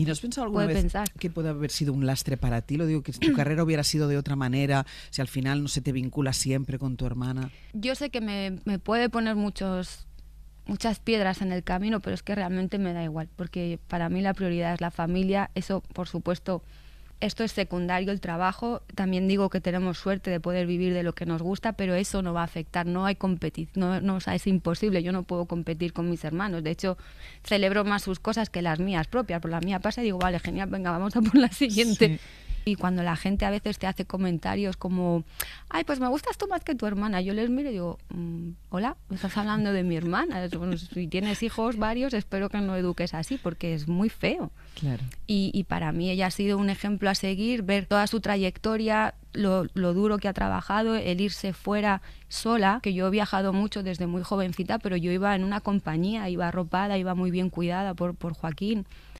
¿Y no has pensado alguna vez que puede haber sido un lastre para ti? Lo digo, que tu carrera hubiera sido de otra manera, si al final no se te vincula siempre con tu hermana. Yo sé que me, puede poner muchos muchas piedras en el camino, pero es que realmente me da igual, porque para mí la prioridad es la familia, eso por supuesto esto es secundario el trabajo. También digo que tenemos suerte de poder vivir de lo que nos gusta, pero eso no va a afectar. No hay competición, no, o sea, es imposible. Yo no puedo competir con mis hermanos. De hecho, celebro más sus cosas que las mías propias. Por la mía pasa y digo, vale, genial, venga, vamos a por la siguiente. Y cuando la gente a veces te hace comentarios como, ay, pues me gustas tú más que tu hermana, yo les miro y digo, mm, hola, estás hablando de mi hermana. si tienes hijos varios, espero que no eduques así, porque es muy feo. Claro. Y, para mí ella ha sido un ejemplo a seguir, ver toda su trayectoria, lo, duro que ha trabajado, el irse fuera sola, que yo he viajado mucho desde muy jovencita, pero yo iba en una compañía, iba arropada, iba muy bien cuidada por Joaquín.